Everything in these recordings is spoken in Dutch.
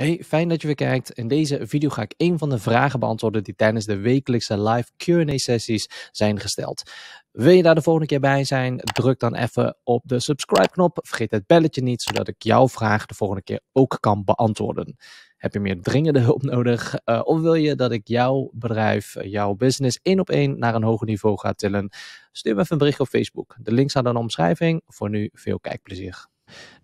Hey, fijn dat je weer kijkt. In deze video ga ik een van de vragen beantwoorden die tijdens de wekelijkse live Q&A sessies zijn gesteld. Wil je daar de volgende keer bij zijn? Druk dan even op de subscribe knop. Vergeet het belletje niet, zodat ik jouw vraag de volgende keer ook kan beantwoorden. Heb je meer dringende hulp nodig? Eh, of wil je dat ik jouw bedrijf, eh, jouw business één op één naar een hoger niveau ga tillen? Stuur me even een bericht op Facebook. De link staat in de omschrijving. Voor nu veel kijkplezier.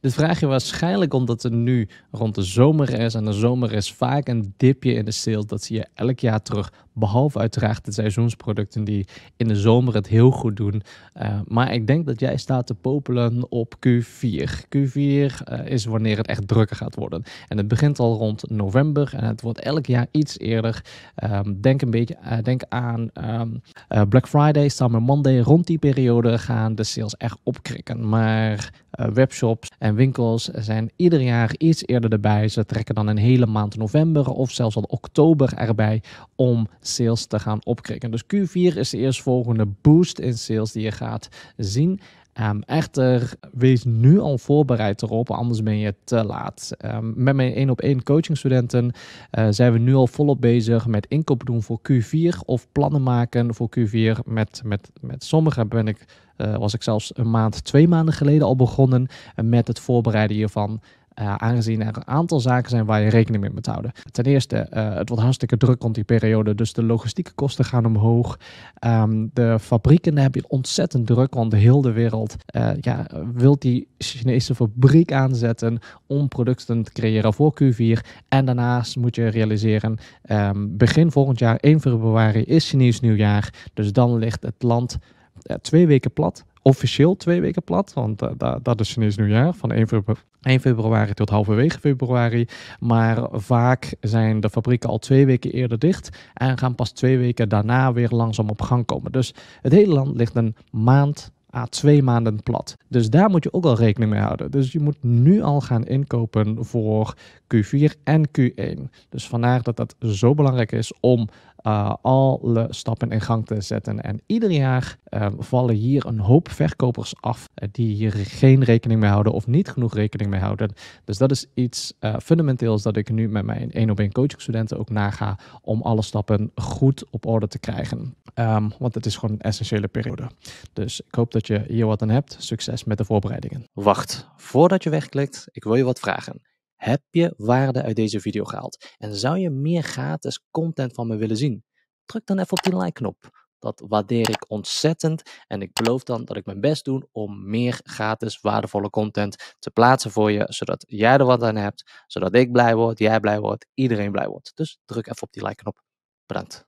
Dit vraag je waarschijnlijk omdat er nu rond de zomer is. En de zomer is vaak een dipje in de sales. Dat zie je elk jaar terug. Behalve uiteraard de seizoensproducten die in de zomer het heel goed doen. Eh, maar ik denk dat jij staat te popelen op Q4. Q4 eh, is wanneer het echt drukker gaat worden. En het begint al rond november en het wordt elk jaar iets eerder. Ehm, denk een beetje eh, denk aan ehm, Black Friday, Summer Monday. Rond die periode gaan de sales echt opkrikken. Maar webshops en winkels zijn ieder jaar iets eerder erbij. Ze trekken dan een hele maand november of zelfs al oktober erbij om sales te gaan opkrikken. Dus Q4 is de eerstvolgende boost in sales die je gaat zien. Ehm, echter, wees nu al voorbereid erop, anders ben je te laat. Ehm, met mijn één op één coachingstudenten uh, zijn we nu al volop bezig met inkopen doen voor Q4 of plannen maken voor Q4. Met, met, met sommigen ben ik, eh, was ik zelfs een maand, twee maanden geleden al begonnen eh, met het voorbereiden hiervan. Eh, aangezien er een aantal zaken zijn waar je rekening mee moet houden. Ten eerste, eh, het wordt hartstikke druk rond die periode, dus de logistieke kosten gaan omhoog. Ehm, de fabrieken, hebben heb je ontzettend druk, want de hele wereld eh, ja, wil die Chinese fabriek aanzetten om producten te creëren voor Q4. En daarnaast moet je realiseren, ehm, begin volgend jaar, 1 februari, is Chinees nieuwjaar. Dus dan ligt het land twee weken plat officieel twee weken plat, want eh, dat is Chinees nieuwjaar van 1 februari, 1 februari tot halverwege februari. Maar vaak zijn de fabrieken al twee weken eerder dicht en gaan pas twee weken daarna weer langzaam op gang komen. Dus het hele land ligt een maand à twee maanden plat. Dus daar moet je ook al rekening mee houden. Dus je moet nu al gaan inkopen voor Q4 en Q1. Dus vandaar dat dat zo belangrijk is om eh, alle stappen in gang te zetten. En ieder jaar ehm, vallen hier een hoop verkopers af eh, die hier geen rekening mee houden of niet genoeg rekening mee houden. Dus dat is iets eh, fundamenteels dat ik nu met mijn 1 op 1 coachingstudenten ook naga om alle stappen goed op orde te krijgen. Ehm, want het is gewoon een essentiële periode. Dus ik hoop dat je hier wat aan hebt. Succes met de voorbereidingen. Wacht, voordat je wegklikt, ik wil je wat vragen. Heb je waarde uit deze video gehaald? En zou je meer gratis content van me willen zien? Druk dan even op die like-knop. Dat waardeer ik ontzettend. En ik beloof dan dat ik mijn best doe om meer gratis waardevolle content te plaatsen voor je. Zodat jij er wat aan hebt. Zodat ik blij word, jij blij wordt, iedereen blij wordt. Dus druk even op die like-knop. Bedankt.